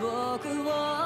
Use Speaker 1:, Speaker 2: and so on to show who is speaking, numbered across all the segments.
Speaker 1: 僕を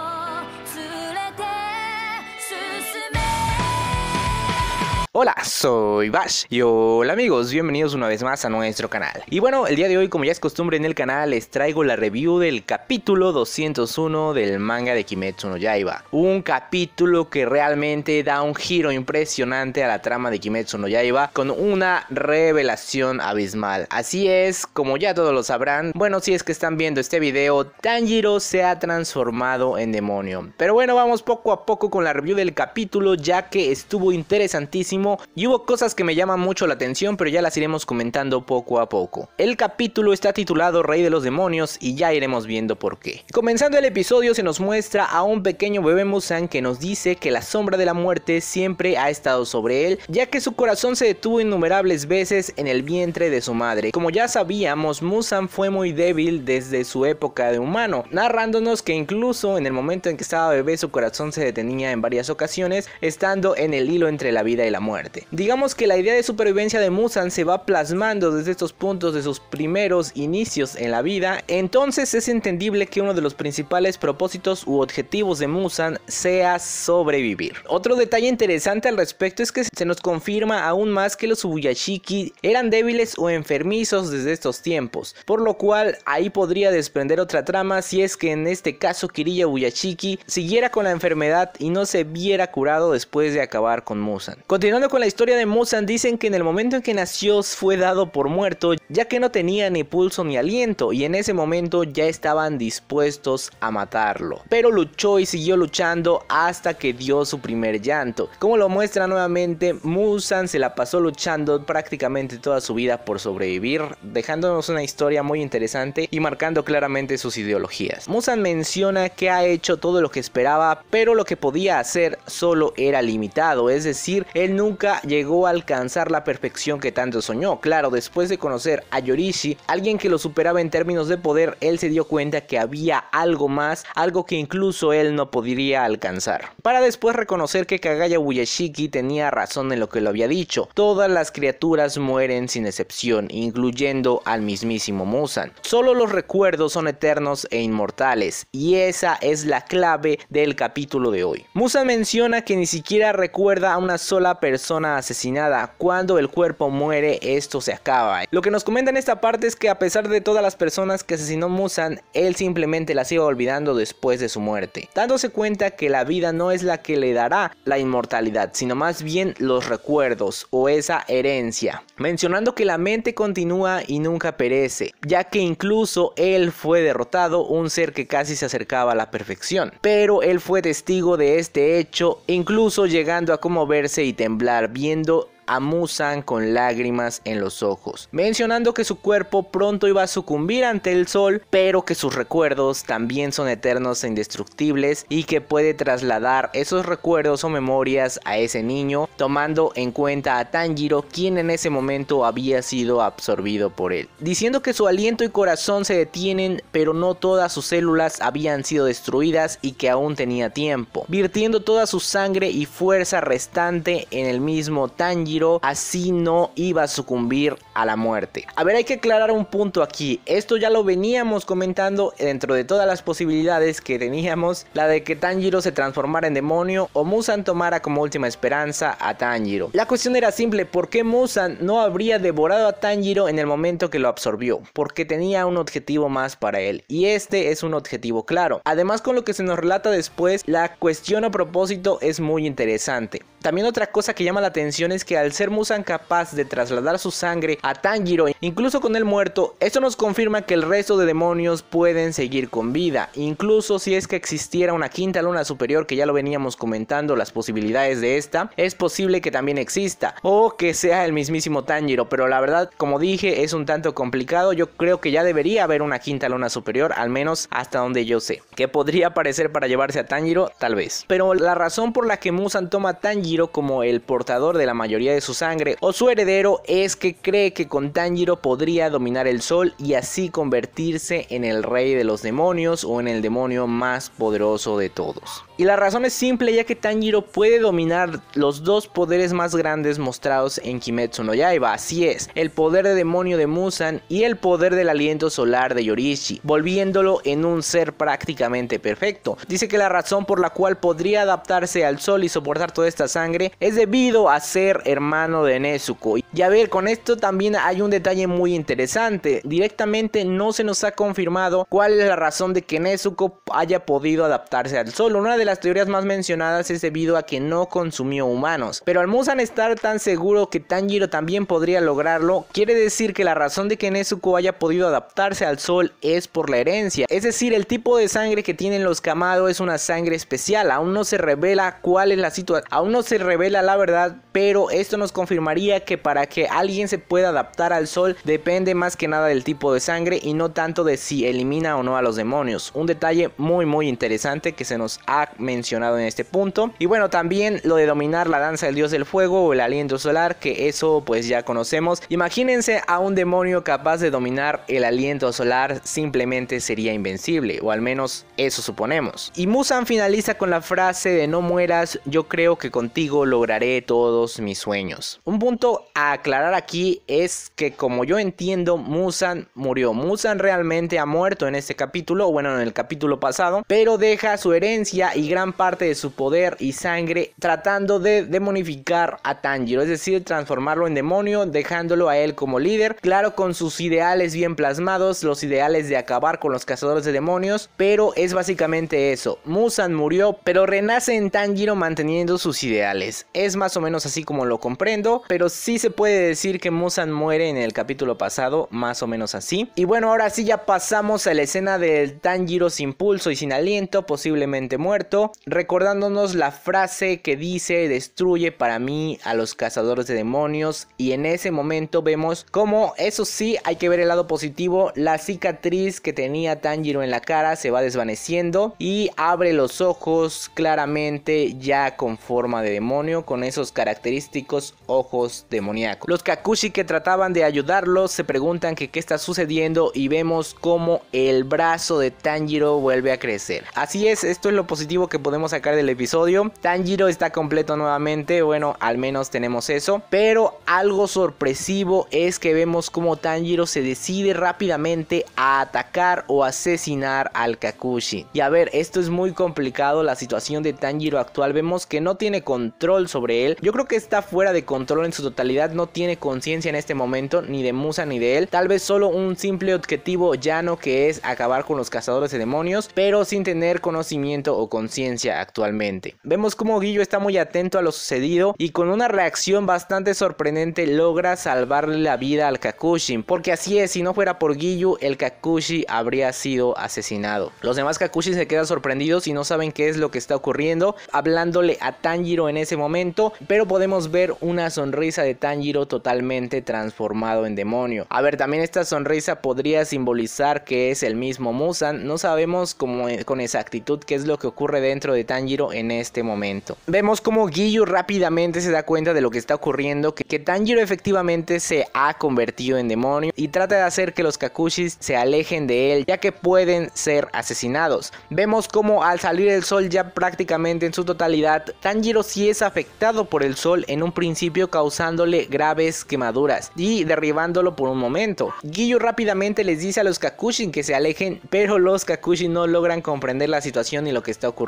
Speaker 1: Hola, soy Bash y hola amigos, bienvenidos una vez más a nuestro canal. Y bueno, el día de hoy como ya es costumbre en el canal les traigo la review del capítulo 201 del manga de Kimetsu no Yaiba. Un capítulo que realmente da un giro impresionante a la trama de Kimetsu no Yaiba con una revelación abismal. Así es, como ya todos lo sabrán, bueno si es que están viendo este video, Tanjiro se ha transformado en demonio. Pero bueno, vamos poco a poco con la review del capítulo ya que estuvo interesantísimo y hubo cosas que me llaman mucho la atención pero ya las iremos comentando poco a poco. El capítulo está titulado Rey de los Demonios y ya iremos viendo por qué. Comenzando el episodio se nos muestra a un pequeño bebé Musan que nos dice que la sombra de la muerte siempre ha estado sobre él ya que su corazón se detuvo innumerables veces en el vientre de su madre. Como ya sabíamos Musan fue muy débil desde su época de humano, narrándonos que incluso en el momento en que estaba bebé su corazón se detenía en varias ocasiones estando en el hilo entre la vida y la muerte. Digamos que la idea de supervivencia de Musan se va plasmando desde estos puntos de sus primeros inicios en la vida, entonces es entendible que uno de los principales propósitos u objetivos de Musan sea sobrevivir. Otro detalle interesante al respecto es que se nos confirma aún más que los Ubuyashiki eran débiles o enfermizos desde estos tiempos, por lo cual ahí podría desprender otra trama si es que en este caso Kirilla Ubuyashiki siguiera con la enfermedad y no se viera curado después de acabar con Musan con la historia de musan dicen que en el momento en que nació fue dado por muerto, ya que no tenía ni pulso ni aliento, y en ese momento ya estaban dispuestos a matarlo. Pero luchó y siguió luchando hasta que dio su primer llanto. Como lo muestra nuevamente, Musan se la pasó luchando prácticamente toda su vida por sobrevivir, dejándonos una historia muy interesante y marcando claramente sus ideologías. Musan menciona que ha hecho todo lo que esperaba, pero lo que podía hacer solo era limitado, es decir, él nunca nunca llegó a alcanzar la perfección que tanto soñó. Claro, después de conocer a Yorishi, alguien que lo superaba en términos de poder, él se dio cuenta que había algo más, algo que incluso él no podría alcanzar. Para después reconocer que Kagaya Uyashiki tenía razón en lo que lo había dicho. Todas las criaturas mueren sin excepción, incluyendo al mismísimo Musan. Solo los recuerdos son eternos e inmortales, y esa es la clave del capítulo de hoy. Musan menciona que ni siquiera recuerda a una sola persona asesinada. Cuando el cuerpo muere, esto se acaba. Lo que nos comenta en esta parte es que a pesar de todas las personas que asesinó Musan, él simplemente las iba olvidando después de su muerte. Dándose cuenta que la vida no es la que le dará la inmortalidad, sino más bien los recuerdos o esa herencia. Mencionando que la mente continúa y nunca perece, ya que incluso él fue derrotado, un ser que casi se acercaba a la perfección. Pero él fue testigo de este hecho, incluso llegando a conmoverse y temblar hablar viendo amusan con lágrimas en los ojos, mencionando que su cuerpo pronto iba a sucumbir ante el sol, pero que sus recuerdos también son eternos e indestructibles y que puede trasladar esos recuerdos o memorias a ese niño, tomando en cuenta a Tanjiro, quien en ese momento había sido absorbido por él, diciendo que su aliento y corazón se detienen, pero no todas sus células habían sido destruidas y que aún tenía tiempo, virtiendo toda su sangre y fuerza restante en el mismo Tanjiro así no iba a sucumbir a la muerte. A ver, hay que aclarar un punto aquí. Esto ya lo veníamos comentando dentro de todas las posibilidades que teníamos, la de que Tanjiro se transformara en demonio o Musan tomara como última esperanza a Tanjiro. La cuestión era simple, ¿por qué Musan no habría devorado a Tanjiro en el momento que lo absorbió? Porque tenía un objetivo más para él y este es un objetivo claro. Además con lo que se nos relata después, la cuestión a propósito es muy interesante. También otra cosa que llama la atención es que al ser Musan capaz de trasladar su sangre a Tanjiro. Incluso con el muerto, esto nos confirma que el resto de demonios pueden seguir con vida. Incluso si es que existiera una quinta luna superior, que ya lo veníamos comentando, las posibilidades de esta, es posible que también exista. O que sea el mismísimo Tanjiro, pero la verdad, como dije, es un tanto complicado. Yo creo que ya debería haber una quinta luna superior, al menos hasta donde yo sé. Que podría aparecer para llevarse a Tanjiro, tal vez. Pero la razón por la que Musan toma a Tanjiro como el portador de la mayoría de su sangre o su heredero es que cree que que con Tanjiro podría dominar el sol y así convertirse en el rey de los demonios o en el demonio más poderoso de todos. Y la razón es simple, ya que Tanjiro puede dominar los dos poderes más grandes mostrados en Kimetsu no Yaiba, así es, el poder de demonio de Musan y el poder del aliento solar de Yorishi, volviéndolo en un ser prácticamente perfecto. Dice que la razón por la cual podría adaptarse al sol y soportar toda esta sangre es debido a ser hermano de Nezuko. Y a ver, con esto también hay un detalle muy interesante, directamente no se nos ha confirmado cuál es la razón de que Nezuko haya podido adaptarse al sol, una de las teorías más mencionadas es debido a que no consumió humanos. Pero al Musan estar tan seguro que Tanjiro también podría lograrlo, quiere decir que la razón de que Nezuko haya podido adaptarse al sol es por la herencia. Es decir, el tipo de sangre que tienen los Kamado es una sangre especial. Aún no se revela cuál es la situación, aún no se revela la verdad, pero esto nos confirmaría que para que alguien se pueda adaptar al sol depende más que nada del tipo de sangre y no tanto de si elimina o no a los demonios. Un detalle muy muy interesante que se nos ha mencionado en este punto. Y bueno, también lo de dominar la danza del dios del fuego o el aliento solar, que eso pues ya conocemos. Imagínense a un demonio capaz de dominar el aliento solar, simplemente sería invencible, o al menos eso suponemos. Y Musan finaliza con la frase de no mueras, yo creo que contigo lograré todos mis sueños. Un punto a aclarar aquí es que como yo entiendo, Musan murió. Musan realmente ha muerto en este capítulo, bueno, en el capítulo pasado, pero deja su herencia y gran parte de su poder y sangre tratando de demonificar a Tanjiro, es decir, transformarlo en demonio, dejándolo a él como líder, claro con sus ideales bien plasmados, los ideales de acabar con los cazadores de demonios, pero es básicamente eso. Musan murió, pero renace en Tanjiro manteniendo sus ideales. Es más o menos así como lo comprendo, pero sí se puede decir que Musan muere en el capítulo pasado, más o menos así. Y bueno, ahora sí ya pasamos a la escena del Tanjiro sin pulso y sin aliento, posiblemente muerto recordándonos la frase que dice destruye para mí a los cazadores de demonios y en ese momento vemos como eso sí hay que ver el lado positivo, la cicatriz que tenía Tanjiro en la cara se va desvaneciendo y abre los ojos claramente ya con forma de demonio con esos característicos ojos demoníacos. Los Kakushi que trataban de ayudarlos se preguntan que qué está sucediendo y vemos como el brazo de Tanjiro vuelve a crecer. Así es, esto es lo positivo que podemos sacar del episodio. Tanjiro está completo nuevamente, bueno, al menos tenemos eso. Pero algo sorpresivo es que vemos como Tanjiro se decide rápidamente a atacar o asesinar al Kakushi. Y a ver, esto es muy complicado, la situación de Tanjiro actual vemos que no tiene control sobre él. Yo creo que está fuera de control en su totalidad, no tiene conciencia en este momento ni de Musa ni de él. Tal vez solo un simple objetivo llano que es acabar con los cazadores de demonios, pero sin tener conocimiento o conciencia actualmente. Vemos como Guillo está muy atento a lo sucedido y con una reacción bastante sorprendente logra salvarle la vida al Kakushi, porque así es, si no fuera por Guillo, el Kakushi habría sido asesinado. Los demás Kakushi se quedan sorprendidos y no saben qué es lo que está ocurriendo, hablándole a Tanjiro en ese momento, pero podemos ver una sonrisa de Tanjiro totalmente transformado en demonio. A ver, también esta sonrisa podría simbolizar que es el mismo Musan, no sabemos como con exactitud qué es lo que ocurre dentro de Tanjiro en este momento. Vemos como Giyu rápidamente se da cuenta de lo que está ocurriendo, que, Tanjiro efectivamente se ha convertido en demonio y trata de hacer que los Kakushis se alejen de él, ya que pueden ser asesinados. Vemos como al salir el sol ya prácticamente en su totalidad, Tanjiro sí es afectado por el sol en un principio causándole graves quemaduras y derribándolo por un momento. Giyu rápidamente les dice a los Kakushin que se alejen, pero los Kakushin no logran comprender la situación y lo que está ocurriendo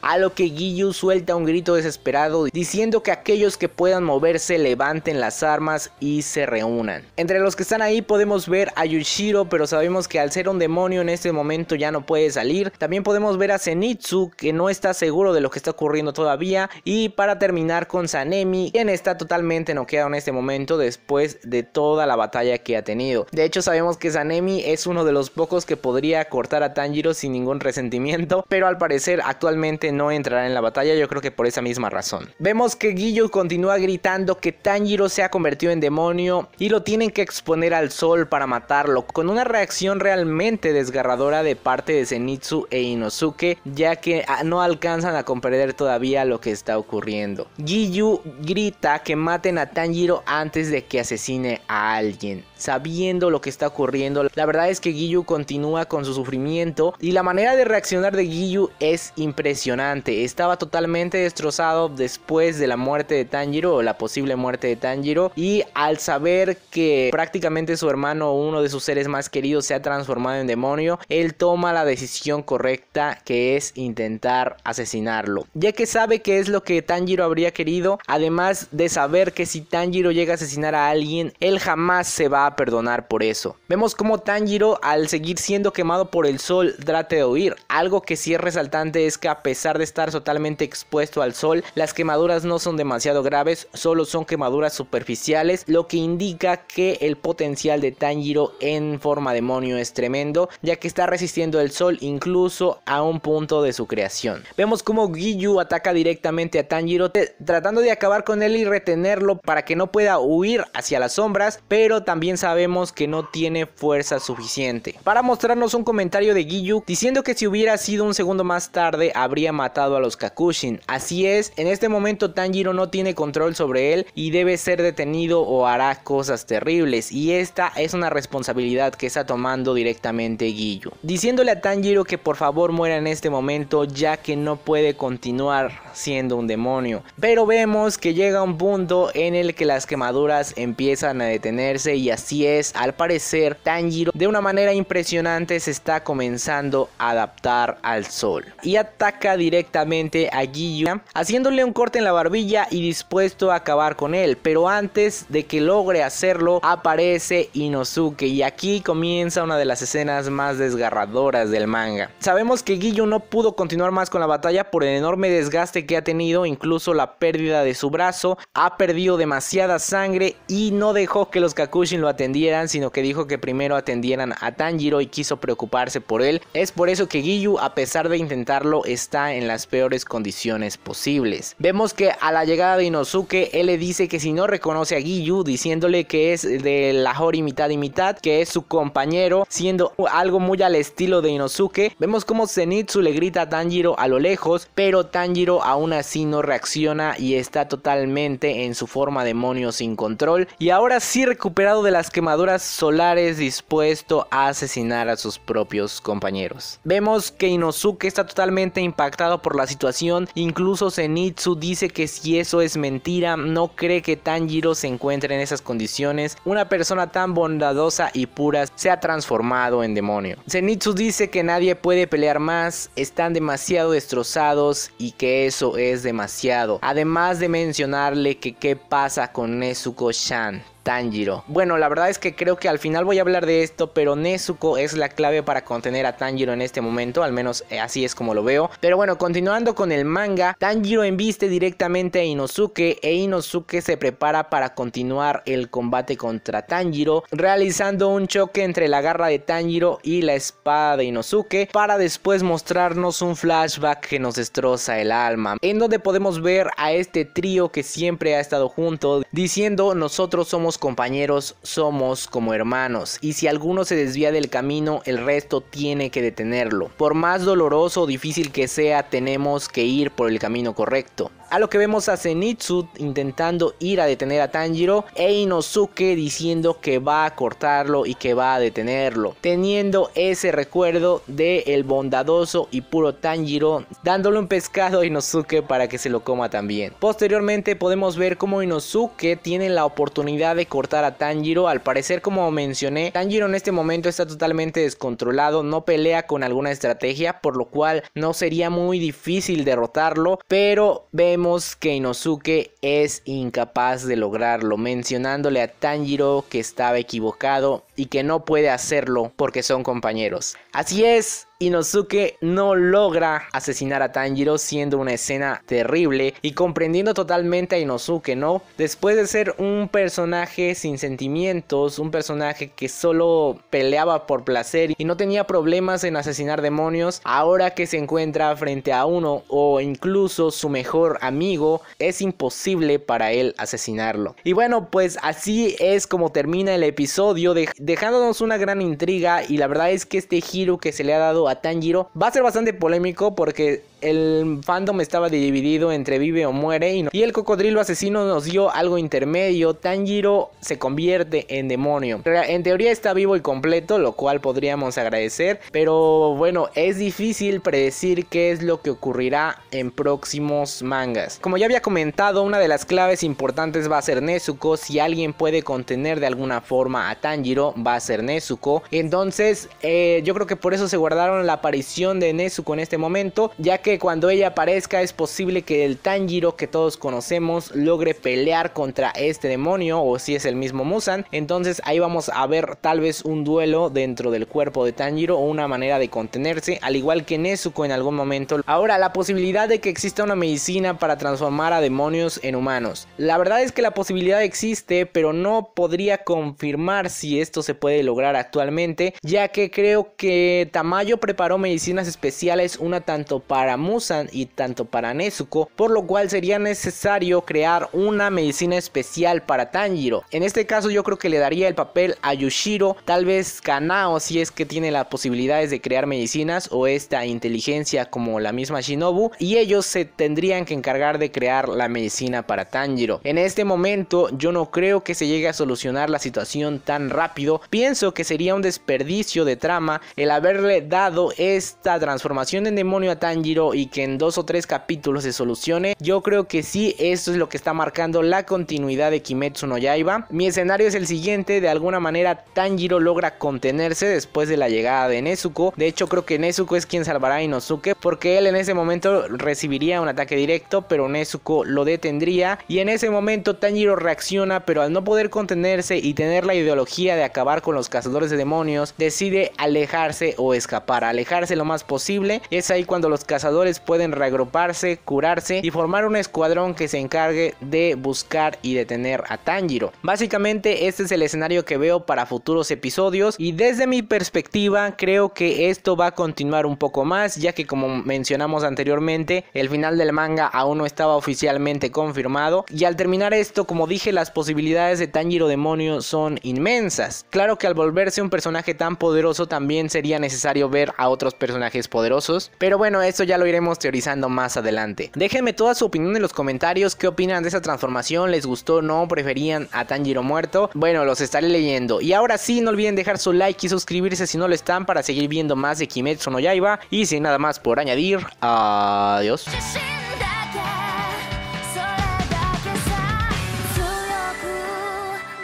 Speaker 1: a lo que Giyu suelta un grito desesperado diciendo que aquellos que puedan moverse levanten las armas y se reúnan. Entre los que están ahí podemos ver a Yushiro, pero sabemos que al ser un demonio en este momento ya no puede salir. También podemos ver a Zenitsu, que no está seguro de lo que está ocurriendo todavía. Y para terminar con Sanemi, quien está totalmente noqueado en este momento después de toda la batalla que ha tenido. De hecho sabemos que Sanemi es uno de los pocos que podría cortar a Tanjiro sin ningún resentimiento, pero al parecer a actualmente no entrará en la batalla, yo creo que por esa misma razón. Vemos que Giyu continúa gritando que Tanjiro se ha convertido en demonio y lo tienen que exponer al sol para matarlo, con una reacción realmente desgarradora de parte de Zenitsu e Inosuke, ya que ah, no alcanzan a comprender todavía lo que está ocurriendo. Giyu grita que maten a Tanjiro antes de que asesine a alguien. Sabiendo lo que está ocurriendo, la verdad es que Giyu continúa con su sufrimiento y la manera de reaccionar de Giyu es impresionante. Estaba totalmente destrozado después de la muerte de Tanjiro, o la posible muerte de Tanjiro, y al saber que prácticamente su hermano o uno de sus seres más queridos se ha transformado en demonio, él toma la decisión correcta que es intentar asesinarlo, ya que sabe que es lo que Tanjiro habría querido, además de saber que si Tanjiro llega a asesinar a alguien, él jamás se va a perdonar por eso. Vemos como Tanjiro al seguir siendo quemado por el sol trate de huir, algo que sí es resaltante es que a pesar de estar totalmente expuesto al sol, las quemaduras no son demasiado graves, solo son quemaduras superficiales, lo que indica que el potencial de Tanjiro en forma demonio es tremendo, ya que está resistiendo el sol incluso a un punto de su creación. Vemos como Giyu ataca directamente a Tanjiro, tratando de acabar con él y retenerlo para que no pueda huir hacia las sombras, pero también sabemos que no tiene fuerza suficiente. Para mostrarnos un comentario de Giyu diciendo que si hubiera sido un segundo más tarde, habría matado a los Kakushin. Así es, en este momento Tanjiro no tiene control sobre él y debe ser detenido o hará cosas terribles y esta es una responsabilidad que está tomando directamente Giyu. Diciéndole a Tanjiro que por favor muera en este momento ya que no puede continuar siendo un demonio. Pero vemos que llega un punto en el que las quemaduras empiezan a detenerse y así es, al parecer Tanjiro de una manera impresionante se está comenzando a adaptar al sol. Y a ataca directamente a Giyu, haciéndole un corte en la barbilla y dispuesto a acabar con él, pero antes de que logre hacerlo aparece Inosuke y aquí comienza una de las escenas más desgarradoras del manga. Sabemos que Giyu no pudo continuar más con la batalla por el enorme desgaste que ha tenido, incluso la pérdida de su brazo, ha perdido demasiada sangre y no dejó que los Kakushin lo atendieran, sino que dijo que primero atendieran a Tanjiro y quiso preocuparse por él. Es por eso que Giyu, a pesar de intentarlo, está en las peores condiciones posibles. Vemos que a la llegada de Inosuke, él le dice que si no reconoce a Giyu, diciéndole que es de la Hori mitad y mitad, que es su compañero, siendo algo muy al estilo de Inosuke. Vemos como Zenitsu le grita a Tanjiro a lo lejos, pero Tanjiro aún así no reacciona y está totalmente en su forma demonio sin control. Y ahora sí recuperado de las quemaduras solares, dispuesto a asesinar a sus propios compañeros. Vemos que Inosuke está totalmente impactado por la situación. Incluso Zenitsu dice que si eso es mentira, no cree que Tanjiro se encuentre en esas condiciones. Una persona tan bondadosa y pura se ha transformado en demonio. Zenitsu dice que nadie puede pelear más, están demasiado destrozados y que eso es demasiado. Además de mencionarle que qué pasa con Nezuko-shan. Tanjiro. Bueno, la verdad es que creo que al final voy a hablar de esto, pero Nezuko es la clave para contener a Tanjiro en este momento, al menos eh, así es como lo veo. Pero bueno, continuando con el manga, Tanjiro embiste directamente a Inosuke e Inosuke se prepara para continuar el combate contra Tanjiro, realizando un choque entre la garra de Tanjiro y la espada de Inosuke para después mostrarnos un flashback que nos destroza el alma, en donde podemos ver a este trío que siempre ha estado junto diciendo nosotros somos compañeros, somos como hermanos, y si alguno se desvía del camino, el resto tiene que detenerlo. Por más doloroso o difícil que sea, tenemos que ir por el camino correcto. A lo que vemos a Zenitsu intentando ir a detener a Tanjiro e Inosuke diciendo que va a cortarlo y que va a detenerlo. Teniendo ese recuerdo de el bondadoso y puro Tanjiro dándole un pescado a Inosuke para que se lo coma también. Posteriormente podemos ver cómo Inosuke tiene la oportunidad de cortar a Tanjiro. Al parecer como mencioné, Tanjiro en este momento está totalmente descontrolado, no pelea con alguna estrategia por lo cual no sería muy difícil derrotarlo, pero ve Vemos que Inosuke es incapaz de lograrlo, mencionándole a Tanjiro que estaba equivocado y que no puede hacerlo porque son compañeros. Así es, Inosuke no logra asesinar a Tanjiro siendo una escena terrible y comprendiendo totalmente a Inosuke, ¿no? Después de ser un personaje sin sentimientos, un personaje que solo peleaba por placer y no tenía problemas en asesinar demonios, ahora que se encuentra frente a uno o incluso su mejor amigo, es imposible para él asesinarlo. Y bueno, pues así es como termina el episodio de dejándonos una gran intriga y la verdad es que este giro que se le ha dado a Tanjiro va a ser bastante polémico porque el fandom estaba dividido entre vive o muere y, el cocodrilo asesino nos dio algo intermedio, Tanjiro se convierte en demonio. En teoría está vivo y completo, lo cual podríamos agradecer, pero bueno, es difícil predecir qué es lo que ocurrirá en próximos mangas. Como ya había comentado, una de las claves importantes va a ser Nezuko si alguien puede contener de alguna forma a Tanjiro va a ser Nezuko. Entonces, eh, yo creo que por eso se guardaron la aparición de Nezuko en este momento, ya que cuando ella aparezca es posible que el Tanjiro que todos conocemos logre pelear contra este demonio o si es el mismo Musan. Entonces, ahí vamos a ver tal vez un duelo dentro del cuerpo de Tanjiro o una manera de contenerse, al igual que Nezuko en algún momento. Ahora, la posibilidad de que exista una medicina para transformar a demonios en humanos. La verdad es que la posibilidad existe, pero no podría confirmar si estos se puede lograr actualmente, ya que creo que Tamayo preparó medicinas especiales, una tanto para Musan y tanto para Nezuko, por lo cual sería necesario crear una medicina especial para Tanjiro. En este caso yo creo que le daría el papel a Yushiro, tal vez Kanao si es que tiene las posibilidades de crear medicinas o esta inteligencia como la misma Shinobu y ellos se tendrían que encargar de crear la medicina para Tanjiro. En este momento yo no creo que se llegue a solucionar la situación tan rápido pienso que sería un desperdicio de trama el haberle dado esta transformación en demonio a Tanjiro y que en dos o tres capítulos se solucione. Yo creo que sí, esto es lo que está marcando la continuidad de Kimetsu no Yaiba. Mi escenario es el siguiente, de alguna manera Tanjiro logra contenerse después de la llegada de Nezuko. De hecho creo que Nezuko es quien salvará a Inosuke porque él en ese momento recibiría un ataque directo, pero Nezuko lo detendría y en ese momento Tanjiro reacciona, pero al no poder contenerse y tener la ideología de acabar con los cazadores de demonios, decide alejarse o escapar, alejarse lo más posible. Es ahí cuando los cazadores pueden reagruparse, curarse y formar un escuadrón que se encargue de buscar y detener a Tanjiro. Básicamente este es el escenario que veo para futuros episodios y desde mi perspectiva creo que esto va a continuar un poco más ya que como mencionamos anteriormente el final del manga aún no estaba oficialmente confirmado y al terminar esto como dije las posibilidades de Tanjiro Demonio son inmensas. Claro que al volverse un personaje tan poderoso también sería necesario ver a otros personajes poderosos, pero bueno, esto ya lo iremos teorizando más adelante. Déjenme toda su opinión en los comentarios, qué opinan de esa transformación, les gustó o no, preferían a Tanjiro muerto. Bueno, los estaré leyendo. Y ahora sí, no olviden dejar su like y suscribirse si no lo están para seguir viendo más de Kimetsu no Yaiba y sin nada más por añadir, adiós.